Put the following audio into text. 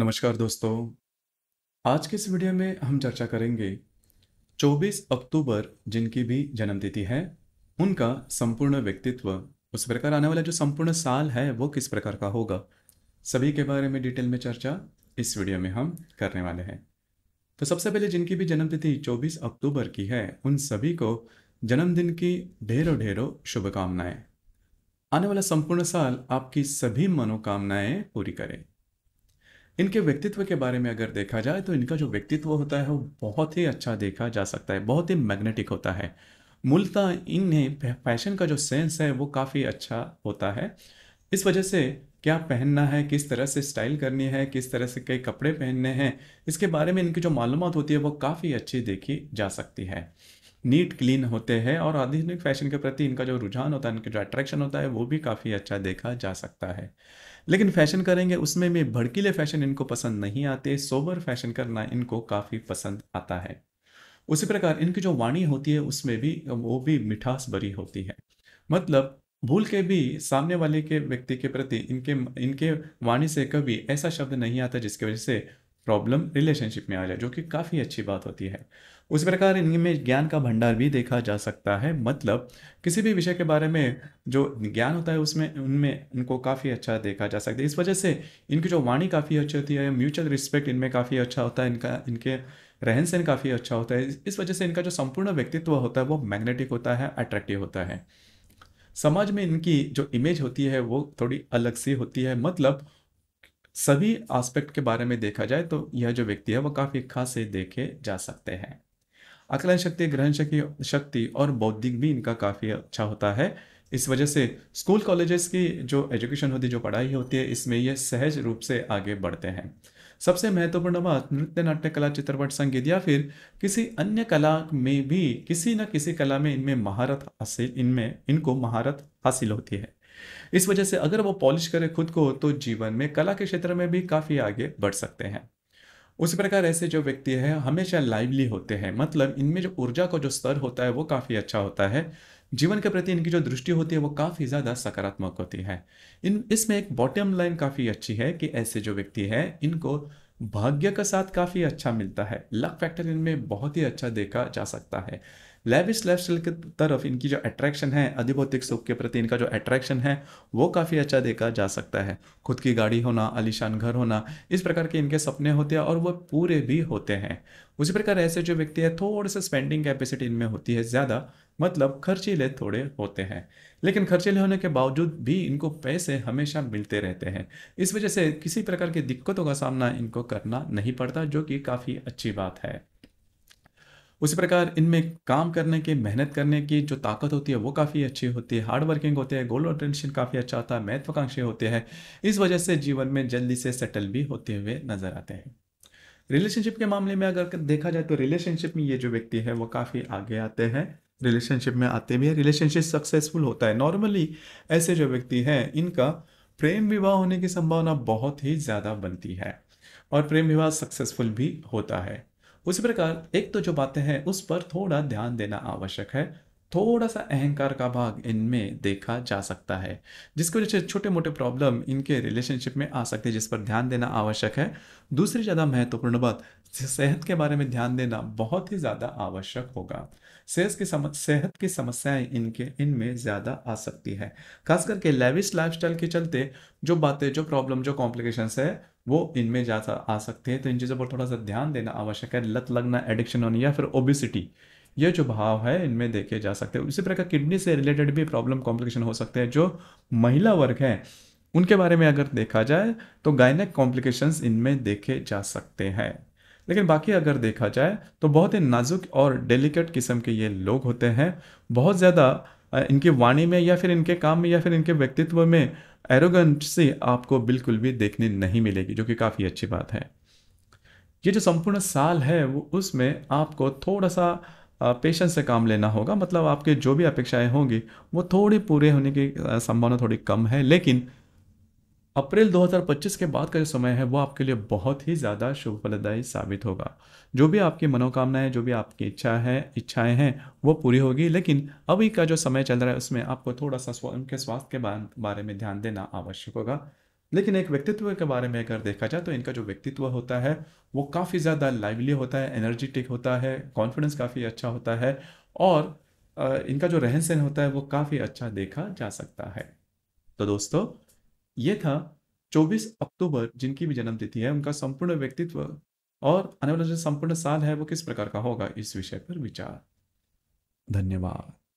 नमस्कार दोस्तों आज के इस वीडियो में हम चर्चा करेंगे 24 अक्टूबर जिनकी भी जन्मतिथि है उनका संपूर्ण व्यक्तित्व उस प्रकार आने वाला जो संपूर्ण साल है वो किस प्रकार का होगा सभी के बारे में डिटेल में चर्चा इस वीडियो में हम करने वाले हैं तो सबसे पहले जिनकी भी जन्मतिथि 24 अक्टूबर की है उन सभी को जन्मदिन की ढेरों ढेरों शुभकामनाएं आने वाला संपूर्ण साल आपकी सभी मनोकामनाएं पूरी करें इनके व्यक्तित्व के बारे में अगर देखा जाए तो इनका जो व्यक्तित्व होता है वो बहुत ही अच्छा देखा जा सकता है बहुत ही मैग्नेटिक होता है मूलतः इन्हें फैशन का जो सेंस है वो काफ़ी अच्छा होता है इस वजह से क्या पहनना है किस तरह से स्टाइल करनी है किस तरह से कई कपड़े पहनने हैं इसके बारे में इनकी जो मालूम होती है वो काफ़ी अच्छी देखी जा सकती है नीट क्लीन होते हैं और आधुनिक फैशन के प्रति इनका जो रुझान होता है इनका जो अट्रैक्शन होता है वो भी काफ़ी अच्छा देखा जा सकता है लेकिन फैशन करेंगे उसमें भी भड़कीले फैशन इनको पसंद नहीं आते सोबर फैशन करना इनको काफ़ी पसंद आता है उसी प्रकार इनकी जो वाणी होती है उसमें भी वो भी मिठास भरी होती है मतलब भूल के भी सामने वाले के व्यक्ति के प्रति इनके इनके वाणी से कभी ऐसा शब्द नहीं आता जिसकी वजह से प्रॉब्लम रिलेशनशिप में आ जाए जो कि काफ़ी अच्छी बात होती है उस प्रकार इनमें ज्ञान का भंडार भी देखा जा सकता है मतलब किसी भी विषय के बारे में जो ज्ञान होता है उसमें उनमें इनको काफ़ी अच्छा देखा जा सकता है इस वजह से इनकी जो वाणी काफ़ी अच्छी होती है म्यूचुअल रिस्पेक्ट इनमें काफ़ी अच्छा होता है इनका इनके रहन सहन काफ़ी अच्छा होता है इस वजह से इनका जो संपूर्ण व्यक्तित्व होता है वो मैग्नेटिक होता है अट्रैक्टिव होता है समाज में इनकी जो इमेज होती है वो थोड़ी अलग सी होती है मतलब सभी आस्पेक्ट के बारे में देखा जाए तो यह जो व्यक्ति है वह काफ़ी खास से देखे जा सकते हैं आकलन शक्ति ग्रहण शक्ति शक्ति और बौद्धिक भी इनका काफ़ी अच्छा होता है इस वजह से स्कूल कॉलेजेस की जो एजुकेशन होती है जो पढ़ाई होती है इसमें ये सहज रूप से आगे बढ़ते हैं सबसे महत्वपूर्ण बात नृत्य नाट्य कला चित्रपट संगीत या फिर किसी अन्य कला में भी किसी न किसी कला में इनमें महारत हासिल इनमें इनको महारत हासिल होती है इस वजह से अगर वो पॉलिश करे खुद को तो जीवन में कला के क्षेत्र में भी काफ़ी आगे बढ़ सकते हैं उसी प्रकार ऐसे जो व्यक्ति है हमेशा लाइवली होते हैं मतलब इनमें जो ऊर्जा का जो स्तर होता है वो काफ़ी अच्छा होता है जीवन के प्रति इनकी जो दृष्टि होती है वो काफ़ी ज़्यादा सकारात्मक होती है इन इसमें एक बॉटम लाइन काफ़ी अच्छी है कि ऐसे जो व्यक्ति है इनको भाग्य का साथ काफ़ी अच्छा मिलता है लक फैक्टर इनमें बहुत ही अच्छा देखा जा सकता है लेविस लाइफ स्टाइल की तरफ इनकी जो अट्रैक्शन है अधिभौतिक सुख के प्रति इनका जो अट्रैक्शन है वो काफ़ी अच्छा देखा जा सकता है खुद की गाड़ी होना आलिशान घर होना इस प्रकार के इनके सपने होते हैं और वो पूरे भी होते हैं उसी प्रकार ऐसे जो व्यक्ति है थोड़े से स्पेंडिंग कैपेसिटी इनमें होती है ज़्यादा मतलब खर्चीले थोड़े होते हैं लेकिन खर्चीले होने के बावजूद भी इनको पैसे हमेशा मिलते रहते हैं इस वजह से किसी प्रकार की दिक्कतों का सामना इनको करना नहीं पड़ता जो कि काफ़ी अच्छी बात है उसी प्रकार इनमें काम करने की मेहनत करने की जो ताकत होती है वो काफ़ी अच्छी होती है हार्ड वर्किंग होते हैं गोल टेंशन काफ़ी अच्छा होता है महत्वाकांक्षी होते हैं इस वजह से जीवन में जल्दी से सेटल भी होते हुए नज़र आते हैं रिलेशनशिप के मामले में अगर देखा जाए तो रिलेशनशिप में ये जो व्यक्ति है वो काफ़ी आगे आते हैं रिलेशनशिप में आते भी है रिलेशनशिप सक्सेसफुल होता है नॉर्मली ऐसे जो व्यक्ति हैं इनका प्रेम विवाह होने की संभावना बहुत ही ज़्यादा बनती है और प्रेम विवाह सक्सेसफुल भी होता है उसी प्रकार एक तो जो बातें हैं उस पर थोड़ा ध्यान देना आवश्यक है थोड़ा सा अहंकार का भाग इनमें देखा जा सकता है जिसकी वजह से छोटे मोटे प्रॉब्लम इनके रिलेशनशिप में आ सकते हैं जिस पर ध्यान देना आवश्यक है दूसरी ज़्यादा महत्वपूर्ण बात सेहत के बारे में ध्यान देना बहुत ही ज़्यादा आवश्यक होगा सेहत की सम सेहत की समस्याएं इनके इनमें ज़्यादा आ सकती है खास करके लेविस लाइफ के चलते जो बातें जो प्रॉब्लम जो कॉम्प्लिकेशंस है वो इनमें जा आ सकते हैं तो इन चीज़ों पर थोड़ा सा ध्यान देना आवश्यक है लत लगना एडिक्शन होनी या फिर ओबिसिटी ये जो भाव है इनमें देखे जा सकते हैं इसी प्रकार किडनी से रिलेटेड भी प्रॉब्लम कॉम्प्लिकेशन हो सकते हैं जो महिला वर्ग है उनके बारे में अगर देखा जाए तो गायनेक कॉम्प्लिकेशन इनमें देखे जा सकते हैं लेकिन बाकी अगर देखा जाए तो बहुत ही नाजुक और डेलिकेट किस्म के ये लोग होते हैं बहुत ज़्यादा इनकी वाणी में या फिर इनके काम में या फिर इनके व्यक्तित्व में एरोगन से आपको बिल्कुल भी देखने नहीं मिलेगी जो कि काफ़ी अच्छी बात है ये जो संपूर्ण साल है वो उसमें आपको थोड़ा सा पेशेंस से काम लेना होगा मतलब आपके जो भी अपेक्षाएं होंगी वो थोड़ी पूरे होने की संभावना थोड़ी कम है लेकिन अप्रैल 2025 के बाद का जो समय है वो आपके लिए बहुत ही ज़्यादा शुभ फलदायी साबित होगा जो भी आपकी मनोकामनाएं जो भी आपकी इच्छा है इच्छाएं हैं वो पूरी होगी लेकिन अभी का जो समय चल रहा है उसमें आपको थोड़ा सा स्वयं उनके स्वास्थ्य के बारे में ध्यान देना आवश्यक होगा लेकिन एक व्यक्तित्व के बारे में अगर देखा जाए तो इनका जो व्यक्तित्व होता है वो काफ़ी ज़्यादा लाइवली होता है एनर्जेटिक होता है कॉन्फिडेंस काफ़ी अच्छा होता है और इनका जो रहन सहन होता है वो काफ़ी अच्छा देखा जा सकता है तो दोस्तों ये था 24 अक्टूबर जिनकी भी जन्मतिथि है उनका संपूर्ण व्यक्तित्व और आने वाला जो संपूर्ण साल है वो किस प्रकार का होगा इस विषय पर विचार धन्यवाद